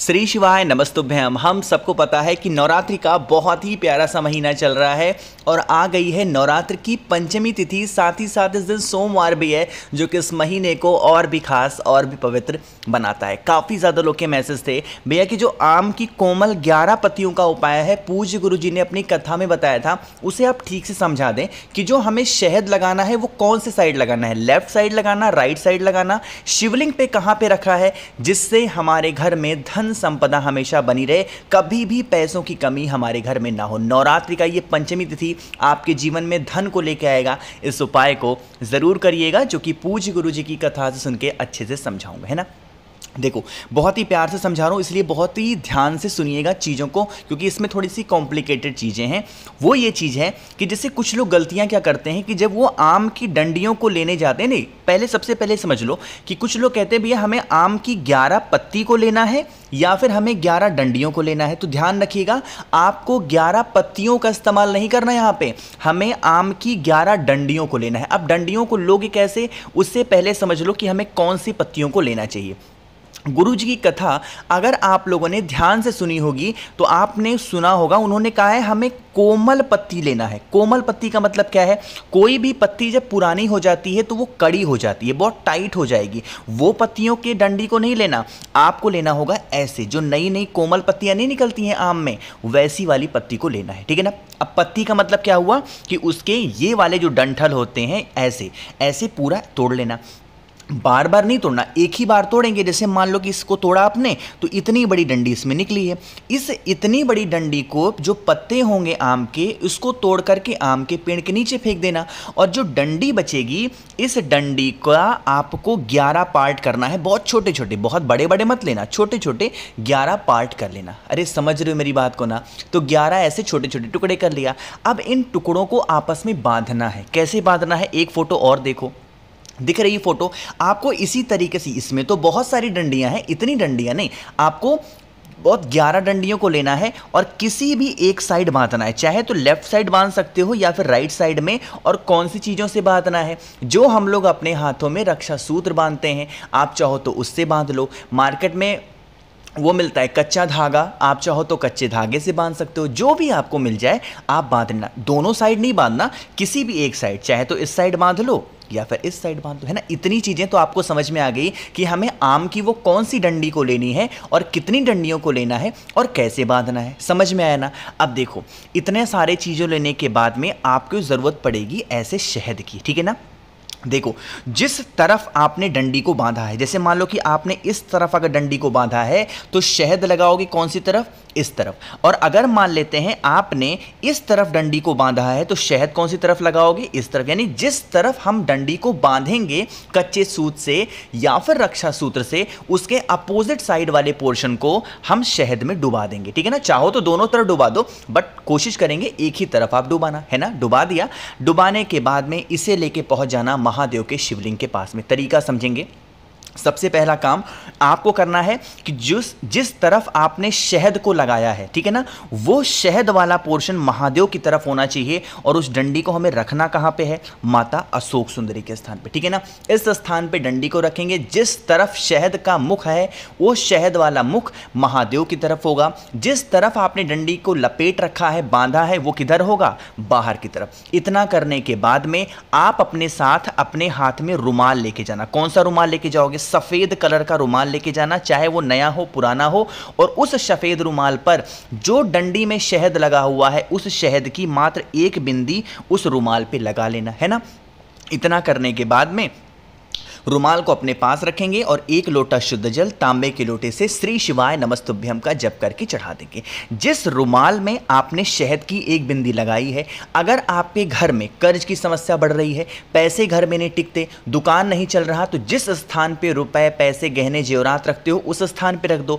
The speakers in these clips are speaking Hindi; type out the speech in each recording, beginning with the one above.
श्री शिवाय नमस्तुभ्यम हम सबको पता है कि नवरात्रि का बहुत ही प्यारा सा महीना चल रहा है और आ गई है नवरात्र की पंचमी तिथि साथ ही साथ इस दिन सोमवार भी है जो कि इस महीने को और भी खास और भी पवित्र बनाता है काफ़ी ज़्यादा लोग के मैसेज थे भैया कि जो आम की कोमल ग्यारह पतियों का उपाय है पूज्य गुरु जी ने अपनी कथा में बताया था उसे आप ठीक से समझा दें कि जो हमें शहद लगाना है वो कौन से साइड लगाना है लेफ्ट साइड लगाना राइट साइड लगाना शिवलिंग पे कहाँ पे रखा है जिससे हमारे घर में धन धन संपदा हमेशा बनी रहे कभी भी पैसों की कमी हमारे घर में ना हो नवरात्रि का ये पंचमी तिथि आपके जीवन में धन को लेकर आएगा इस उपाय को ज़रूर करिएगा जो कि पूज्य गुरु जी की कथा से सुन के अच्छे से समझाऊंगा है ना देखो बहुत ही प्यार से समझा रहा हूँ इसलिए बहुत ही ध्यान से सुनिएगा चीज़ों को क्योंकि इसमें थोड़ी सी कॉम्प्लिकेटेड चीज़ें हैं वो ये चीज़ है कि जैसे कुछ लोग गलतियाँ क्या करते हैं कि जब वो आम की डंडियों को लेने जाते हैं नहीं पहले सबसे पहले समझ लो कि कुछ लोग कहते हैं भैया हमें आम की ग्यारह पत्ती को लेना है या फिर हमें ग्यारह डंडियों को लेना है तो ध्यान रखिएगा आपको ग्यारह पत्तियों का इस्तेमाल नहीं करना यहाँ पर हमें आम की ग्यारह डंडियों को लेना है अब डंडियों को लोग कैसे उससे पहले समझ लो कि हमें कौन सी पत्तियों को लेना चाहिए गुरु जी की कथा अगर आप लोगों ने ध्यान से सुनी होगी तो आपने सुना होगा उन्होंने कहा है हमें कोमल पत्ती लेना है कोमल पत्ती का मतलब क्या है कोई भी पत्ती जब पुरानी हो जाती है तो वो कड़ी हो जाती है बहुत टाइट हो जाएगी वो पत्तियों के डंडी को नहीं लेना आपको लेना होगा ऐसे जो नई नई कोमल पत्तियाँ नहीं निकलती हैं आम में वैसी वाली पत्ती को लेना है ठीक है ना अब पत्ती का मतलब क्या हुआ कि उसके ये वाले जो डंठल होते हैं ऐसे ऐसे पूरा तोड़ लेना बार बार नहीं तोड़ना एक ही बार तोड़ेंगे जैसे मान लो कि इसको तोड़ा आपने तो इतनी बड़ी डंडी इसमें निकली है इस इतनी बड़ी डंडी को जो पत्ते होंगे आम के उसको तोड़ करके आम के पेड़ के नीचे फेंक देना और जो डंडी बचेगी इस डंडी का आपको ग्यारह पार्ट करना है बहुत छोटे छोटे बहुत बड़े बड़े मत लेना छोटे छोटे ग्यारह पार्ट कर लेना अरे समझ रहे हो मेरी बात को ना तो ग्यारह ऐसे छोटे छोटे टुकड़े कर लिया अब इन टुकड़ों को आपस में बांधना है कैसे बांधना है एक फ़ोटो और देखो दिख रही फ़ोटो आपको इसी तरीके से इसमें तो बहुत सारी डंडियाँ हैं इतनी डंडियाँ नहीं आपको बहुत ग्यारह डंडियों को लेना है और किसी भी एक साइड बांधना है चाहे तो लेफ्ट साइड बांध सकते हो या फिर राइट साइड में और कौन सी चीज़ों से बांधना है जो हम लोग अपने हाथों में रक्षा सूत्र बांधते हैं आप चाहो तो उससे बांध लो मार्केट में वो मिलता है कच्चा धागा आप चाहो तो कच्चे धागे से बांध सकते हो जो भी आपको मिल जाए आप बांध लेना दोनों साइड नहीं बांधना किसी भी एक साइड चाहे तो इस साइड बांध लो या फिर इस साइड बांध दो तो, है ना इतनी चीज़ें तो आपको समझ में आ गई कि हमें आम की वो कौन सी डंडी को लेनी है और कितनी डंडियों को लेना है और कैसे बांधना है समझ में आया ना अब देखो इतने सारे चीज़ों लेने के बाद में आपको ज़रूरत पड़ेगी ऐसे शहद की ठीक है ना देखो जिस तरफ आपने डंडी को बांधा है जैसे मान लो कि आपने इस तरफ अगर डंडी को बांधा है तो शहद लगाओगे कौन सी तरफ इस तरफ और अगर मान लेते हैं आपने इस तरफ डंडी को बांधा है तो शहद कौन सी तरफ लगाओगे इस तरफ यानी जिस तरफ हम डंडी को बांधेंगे कच्चे सूत से या फिर रक्षा सूत्र से उसके अपोजिट साइड वाले पोर्शन को हम शहद में डुबा देंगे ठीक है ना चाहो तो दोनों तरफ डुबा दो बट कोशिश करेंगे एक ही तरफ आप डुबाना है ना डुबा दिया डुबाने के बाद में इसे लेके पहुंच जाना महादेव के शिवलिंग के पास में तरीका समझेंगे सबसे पहला काम आपको करना है कि जिस जिस तरफ आपने शहद को लगाया है ठीक है ना वो शहद वाला पोर्शन महादेव की तरफ होना चाहिए और उस डंडी को हमें रखना कहाँ पे है माता अशोक सुंदरी के स्थान पे ठीक है ना इस स्थान पे डंडी को रखेंगे जिस तरफ शहद का मुख है वो शहद वाला मुख महादेव की तरफ होगा जिस तरफ आपने डंडी को लपेट रखा है बांधा है वो किधर होगा बाहर की तरफ इतना करने के बाद में आप अपने साथ अपने हाथ में रुमाल लेके जाना कौन सा रुमाल लेके जाओगे सफ़ेद कलर का रुमाल लेके जाना चाहे वो नया हो पुराना हो और उस सफ़ेद रुमाल पर जो डंडी में शहद लगा हुआ है उस शहद की मात्र एक बिंदी उस रुमाल पे लगा लेना है ना इतना करने के बाद में रुमाल को अपने पास रखेंगे और एक लोटा शुद्ध जल तांबे के लोटे से श्री शिवाय नमस्तुभ्यम का जप करके चढ़ा देंगे जिस रुमाल में आपने शहद की एक बिंदी लगाई है अगर आपके घर में कर्ज की समस्या बढ़ रही है पैसे घर में नहीं टिकते दुकान नहीं चल रहा तो जिस स्थान पर रुपए पैसे गहने जेवरात रखते हो उस स्थान पर रख दो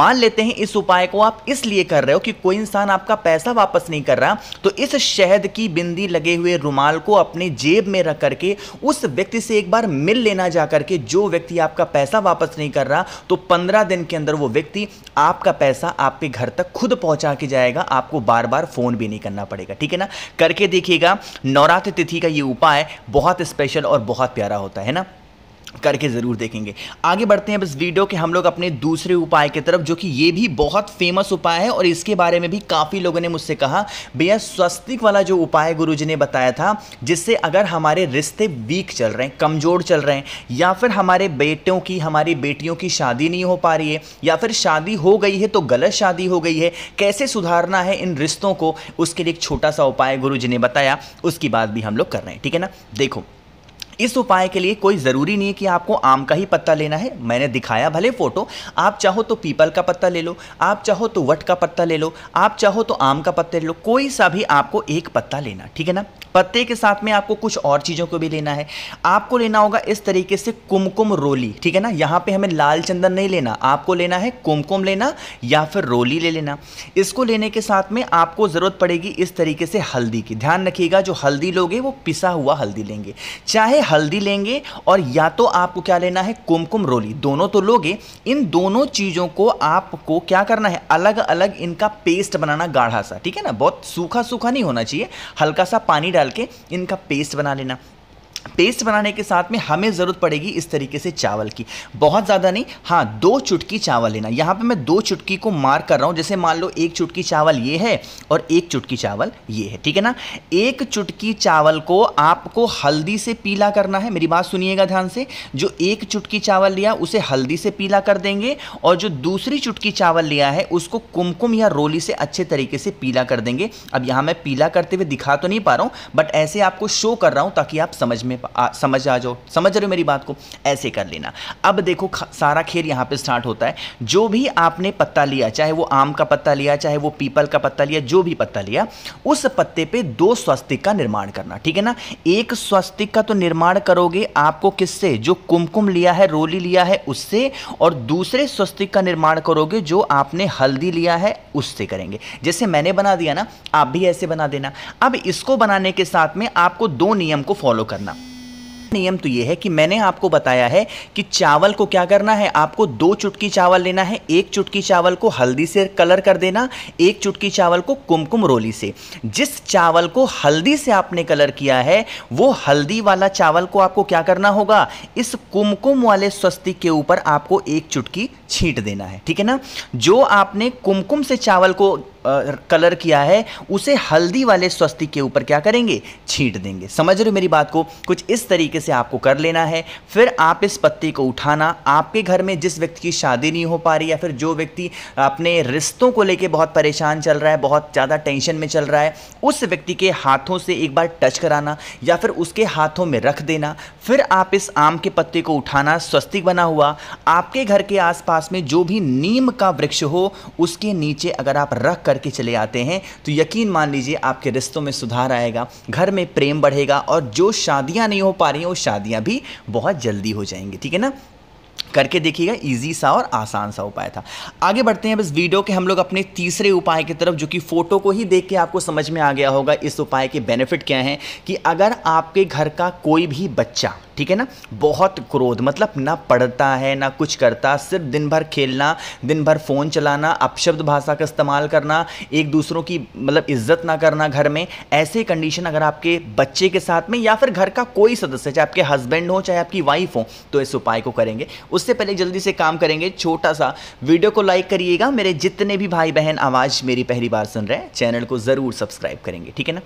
मान लेते हैं इस उपाय को आप इसलिए कर रहे हो कि कोई इंसान आपका पैसा वापस नहीं कर रहा तो इस शहद की बिंदी लगे हुए रुमाल को अपने जेब में रख करके उस व्यक्ति से एक बार मिल लेना ना जा करके जो व्यक्ति आपका पैसा वापस नहीं कर रहा तो पंद्रह दिन के अंदर वो व्यक्ति आपका पैसा आपके घर तक खुद पहुंचा के जाएगा आपको बार बार फ़ोन भी नहीं करना पड़ेगा ठीक है ना करके देखिएगा नवरात्र तिथि का ये उपाय बहुत स्पेशल और बहुत प्यारा होता है ना करके ज़रूर देखेंगे आगे बढ़ते हैं अब इस वीडियो के हम लोग अपने दूसरे उपाय की तरफ जो कि ये भी बहुत फेमस उपाय है और इसके बारे में भी काफ़ी लोगों ने मुझसे कहा भैया स्वस्तिक वाला जो उपाय गुरु जी ने बताया था जिससे अगर हमारे रिश्ते वीक चल रहे हैं कमज़ोर चल रहे हैं या फिर हमारे बेटों की हमारी बेटियों की शादी नहीं हो पा रही है या फिर शादी हो गई है तो गलत शादी हो गई है कैसे सुधारना है इन रिश्तों को उसके लिए एक छोटा सा उपाय गुरु जी ने बताया उसकी बात भी हम लोग कर रहे हैं ठीक है ना देखो इस उपाय के लिए कोई ज़रूरी नहीं है कि आपको आम का ही पत्ता लेना है मैंने दिखाया भले फ़ोटो आप चाहो तो पीपल का पत्ता ले लो आप चाहो तो वट का पत्ता ले लो आप चाहो तो आम का पत्ता ले लो कोई सा भी आपको एक पत्ता लेना ठीक है ना पत्ते के साथ में आपको कुछ और चीज़ों को भी लेना है आपको लेना होगा इस तरीके से कुमकुम रोली ठीक है ना यहाँ पे हमें लाल चंदन नहीं लेना आपको लेना है कुमकुम लेना या फिर रोली ले लेना इसको लेने के साथ में आपको ज़रूरत पड़ेगी इस तरीके से हल्दी की ध्यान रखिएगा जो हल्दी लोगे वो पिसा हुआ हल्दी लेंगे चाहे हल्दी लेंगे और या तो आपको क्या लेना है कुमकुम रोली दोनों तो लोगे इन दोनों चीज़ों को आपको क्या करना है अलग अलग इनका पेस्ट बनाना गाढ़ा सा ठीक है ना बहुत सूखा सूखा नहीं होना चाहिए हल्का सा पानी डाल के इनका पेस्ट बना लेना पेस्ट बनाने के साथ में हमें ज़रूरत पड़ेगी इस तरीके से चावल की बहुत ज़्यादा नहीं हाँ दो चुटकी चावल लेना यहाँ पे मैं दो चुटकी को मार कर रहा हूँ जैसे मान लो एक चुटकी चावल ये है और एक चुटकी चावल ये है ठीक है ना एक चुटकी चावल को आपको हल्दी से पीला करना है मेरी बात सुनिएगा ध्यान से जो एक चुटकी चावल लिया उसे हल्दी से पीला कर देंगे और जो दूसरी चुटकी चावल लिया है उसको कुमकुम या रोली से अच्छे तरीके से पीला कर देंगे अब यहाँ मैं पीला करते हुए दिखा तो नहीं पा रहा हूँ बट ऐसे आपको शो कर रहा हूँ ताकि आप समझ में में आ, समझ आ जाओ समझ रहे हो मेरी बात को ऐसे कर लेना अब देखो सारा खेल यहाँ पे स्टार्ट होता है जो भी आपने पत्ता लिया चाहे वो आम का पत्ता लिया चाहे वो पीपल का पत्ता लिया जो भी पत्ता लिया उस पत्ते पे दो स्वस्तिक का निर्माण करना ठीक है ना एक स्वस्तिक का तो निर्माण करोगे आपको किससे जो कुमकुम लिया है रोली लिया है उससे और दूसरे स्वस्तिक का निर्माण करोगे जो आपने हल्दी लिया है उससे करेंगे जैसे मैंने बना दिया ना आप भी ऐसे बना देना अब इसको बनाने के साथ में आपको दो नियम को फॉलो करना नियम तो ये है कि मैंने आपको बताया है कि चावल को क्या करना है आपको दो चुटकी चावल लेना है एक चुटकी चावल को हल्दी से कलर कर देना एक चुटकी चावल को कुमकुम रोली से जिस चावल को हल्दी से आपने कलर किया है वो हल्दी वाला चावल को आपको क्या करना होगा इस कुमकुम वाले स्वस्तिक के ऊपर आपको एक चुटकी छींट देना है ठीक है ना जो आपने कुमकुम से चावल को आ, कलर किया है उसे हल्दी वाले स्वस्तिक के ऊपर क्या करेंगे छींट देंगे समझ रहे हो मेरी बात को कुछ इस तरीके से आपको कर लेना है फिर आप इस पत्ती को उठाना आपके घर में जिस व्यक्ति की शादी नहीं हो पा रही या फिर जो व्यक्ति अपने रिश्तों को लेके बहुत परेशान चल रहा है बहुत ज़्यादा टेंशन में चल रहा है उस व्यक्ति के हाथों से एक बार टच कराना या फिर उसके हाथों में रख देना फिर आप इस आम के पत्ते को उठाना स्वस्तिक बना हुआ आपके घर के आसपास पास में जो भी नीम का वृक्ष हो उसके नीचे अगर आप रख करके चले आते हैं तो यकीन मान लीजिए आपके रिश्तों में सुधार आएगा घर में प्रेम बढ़ेगा और जो शादियाँ नहीं हो पा रही हैं वो शादियाँ भी बहुत जल्दी हो जाएंगी ठीक है ना करके देखिएगा इजी सा और आसान सा उपाय था आगे बढ़ते हैं अब इस वीडियो के हम लोग अपने तीसरे उपाय की तरफ जो कि फ़ोटो को ही देख के आपको समझ में आ गया होगा इस उपाय के बेनिफिट क्या हैं कि अगर आपके घर का कोई भी बच्चा ठीक है ना बहुत क्रोध मतलब ना पढ़ता है ना कुछ करता सिर्फ दिन भर खेलना दिन भर फ़ोन चलाना अपशब्द भाषा का इस्तेमाल करना एक दूसरों की मतलब इज्जत ना करना घर में ऐसे कंडीशन अगर आपके बच्चे के साथ में या फिर घर का कोई सदस्य चाहे आपके हस्बैंड हो चाहे आपकी वाइफ हो तो इस उपाय को करेंगे उससे पहले जल्दी से काम करेंगे छोटा सा वीडियो को लाइक करिएगा मेरे जितने भी भाई बहन आवाज़ मेरी पहली बार सुन रहे हैं चैनल को ज़रूर सब्सक्राइब करेंगे ठीक है ना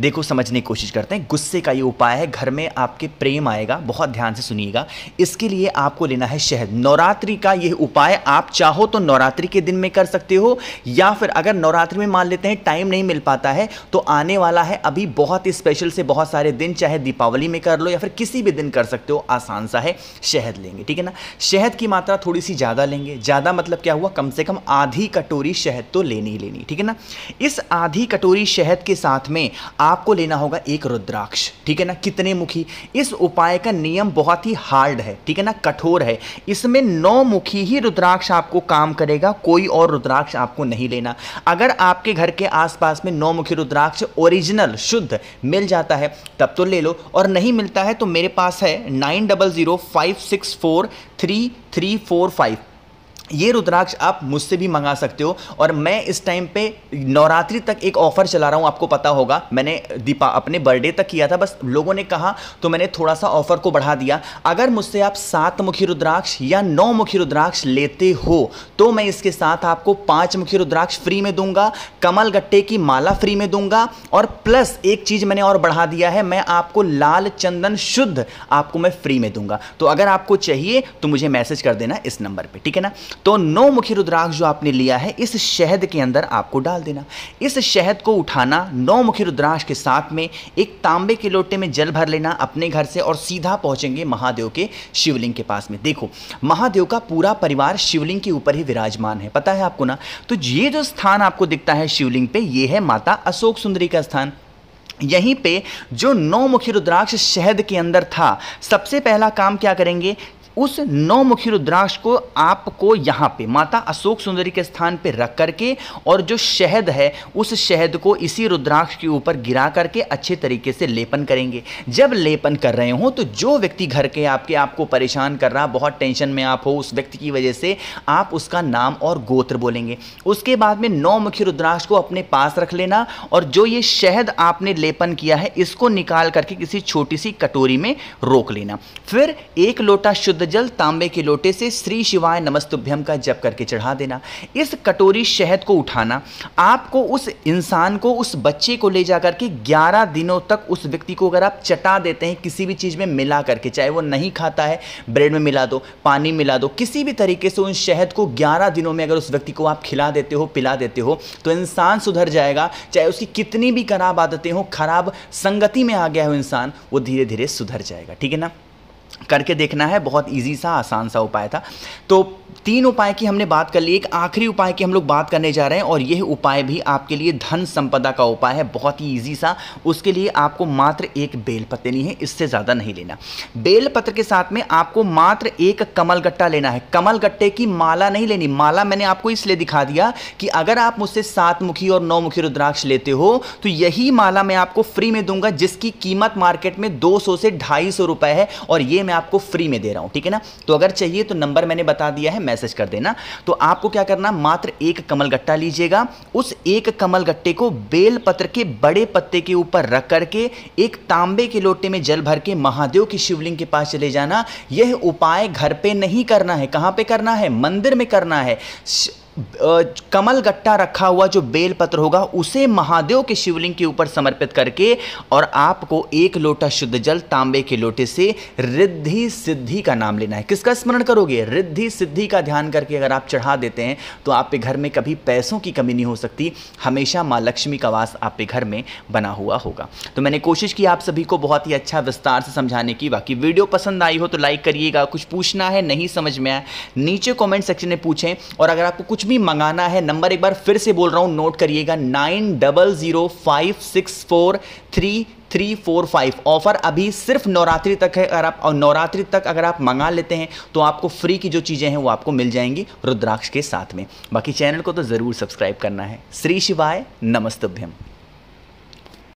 देखो समझने की कोशिश करते हैं गुस्से का ये उपाय है घर में आपके प्रेम आएगा बहुत ध्यान से सुनिएगा इसके लिए आपको लेना है शहद नवरात्रि का ये उपाय आप चाहो तो नवरात्रि के दिन में कर सकते हो या फिर अगर नवरात्रि में मान लेते हैं टाइम नहीं मिल पाता है तो आने वाला है अभी बहुत ही स्पेशल से बहुत सारे दिन चाहे दीपावली में कर लो या फिर किसी भी दिन कर सकते हो आसान सा है शहद लेंगे ठीक है ना शहद की मात्रा थोड़ी सी ज़्यादा लेंगे ज़्यादा मतलब क्या हुआ कम से कम आधी कटोरी शहद तो लेनी ही लेनी ठीक है ना इस आधी कटोरी शहद के साथ में आपको लेना होगा एक रुद्राक्ष ठीक है ना कितने मुखी इस उपाय का नियम बहुत ही हार्ड है ठीक है ना कठोर है इसमें नौ मुखी ही रुद्राक्ष आपको काम करेगा कोई और रुद्राक्ष आपको नहीं लेना अगर आपके घर के आसपास में नौ मुखी रुद्राक्ष ओरिजिनल शुद्ध मिल जाता है तब तो ले लो और नहीं मिलता है तो मेरे पास है nine double zero five six four three three four five ये रुद्राक्ष आप मुझसे भी मंगा सकते हो और मैं इस टाइम पे नवरात्रि तक एक ऑफ़र चला रहा हूँ आपको पता होगा मैंने दीपा अपने बर्थडे तक किया था बस लोगों ने कहा तो मैंने थोड़ा सा ऑफ़र को बढ़ा दिया अगर मुझसे आप सात मुखी रुद्राक्ष या नौ मुखी रुद्राक्ष लेते हो तो मैं इसके साथ आपको पाँच मुखी रुद्राक्ष फ्री में दूंगा कमल गट्टे की माला फ्री में दूंगा और प्लस एक चीज़ मैंने और बढ़ा दिया है मैं आपको लाल चंदन शुद्ध आपको मैं फ्री में दूंगा तो अगर आपको चाहिए तो मुझे मैसेज कर देना इस नंबर पर ठीक है ना तो नौ मुखी रुद्राक्ष जो आपने लिया है इस शहद के अंदर आपको डाल देना इस शहद को उठाना नौ मुखी रुद्राक्ष के साथ में एक तांबे के लोटे में जल भर लेना अपने घर से और सीधा पहुंचेंगे महादेव के शिवलिंग के पास में देखो महादेव का पूरा परिवार शिवलिंग के ऊपर ही विराजमान है पता है आपको ना तो ये जो स्थान आपको दिखता है शिवलिंग पे ये है माता अशोक सुंदरी का स्थान यहीं पे जो नौ मुखी रुद्राक्ष शहद के अंदर था सबसे पहला काम क्या करेंगे उस नौमुखी रुद्राक्ष को आपको यहाँ पे माता अशोक सुंदरी के स्थान पे रख करके और जो शहद है उस शहद को इसी रुद्राक्ष के ऊपर गिरा करके अच्छे तरीके से लेपन करेंगे जब लेपन कर रहे हो तो जो व्यक्ति घर के आपके आपको परेशान कर रहा बहुत टेंशन में आप हो उस व्यक्ति की वजह से आप उसका नाम और गोत्र बोलेंगे उसके बाद में नौमुखी रुद्राक्ष को अपने पास रख लेना और जो ये शहद आपने लेपन किया है इसको निकाल करके किसी छोटी सी कटोरी में रोक लेना फिर एक लोटा शुद्ध जल तांबे के लोटे से श्री शिवाय नमस्तुभ्यम का जप करके चढ़ा देना इस कटोरी शहद को उठाना आपको उस इंसान को उस बच्चे को ले जा करके ग्यारह दिनों तक उस व्यक्ति को अगर आप चटा देते हैं किसी भी चीज़ में मिला करके चाहे वो नहीं खाता है ब्रेड में मिला दो पानी मिला दो किसी भी तरीके से उन शहद को ग्यारह दिनों में अगर उस व्यक्ति को आप खिला देते हो पिला देते हो तो इंसान सुधर जाएगा चाहे उसकी कितनी भी खराब आदतें हों खराब संगति में आ गया हो इंसान वो धीरे धीरे सुधर जाएगा ठीक है ना करके देखना है बहुत ईजी सा आसान सा उपाय था तो तीन उपाय की हमने बात कर ली एक आखिरी उपाय की हम लोग बात करने जा रहे हैं और यह उपाय भी आपके लिए धन संपदा का उपाय है बहुत ही ईजी सा उसके लिए आपको मात्र एक बेलपत्र लेनी है इससे ज़्यादा नहीं लेना बेलपत्र के साथ में आपको मात्र एक कमल गट्टा लेना है कमल गट्टे की माला नहीं लेनी माला मैंने आपको इसलिए दिखा दिया कि अगर आप मुझसे सात मुखी और नौ मुखी रुद्राक्ष लेते हो तो यही माला मैं आपको फ्री में दूंगा जिसकी कीमत मार्केट में दो से ढाई रुपए है और ये मैं आपको फ्री में दे रहा हूँ ठीक है ना तो अगर चाहिए तो नंबर मैंने बता दिया है मैसेज कर देना तो आपको क्या करना मात्र एक कमल गट्टा लीजिएगा उस एक कमल गट्टे को बेल पत्र के बड़े पत्ते के ऊपर रख करके एक तांबे के लोटे में जल भर के महादेव की शिवलिंग के पास चले जाना यह उपाय घर पर नहीं करना है कहाँ पर करना है मंदिर में करना है कमल गट्टा रखा हुआ जो बेलपत्र होगा उसे महादेव के शिवलिंग के ऊपर समर्पित करके और आपको एक लोटा शुद्ध जल तांबे के लोटे से रिद्धि सिद्धि का नाम लेना है किसका स्मरण करोगे रिद्धि सिद्धि का ध्यान करके अगर आप चढ़ा देते हैं तो आपके घर में कभी पैसों की कमी नहीं हो सकती हमेशा माँ लक्ष्मी का वास आपके घर में बना हुआ होगा तो मैंने कोशिश की आप सभी को बहुत ही अच्छा विस्तार से समझाने की बाकी वीडियो पसंद आई हो तो लाइक करिएगा कुछ पूछना है नहीं समझ में आया नीचे कॉमेंट सेक्शन में पूछें और अगर आपको कुछ भी मंगाना है नंबर एक बार फिर से बोल रहा हूँ नोट करिएगा nine double zero five six four three three four five offer अभी सिर्फ नवरात्रि तक है अगर आप और नवरात्रि तक अगर आप मंगा लेते हैं तो आपको फ्री की जो चीज़ें हैं वो आपको मिल जाएंगी रुद्राक्ष के साथ में बाकी चैनल को तो ज़रूर सब्सक्राइब करना है श्री शिवाय नमस्तभ्यम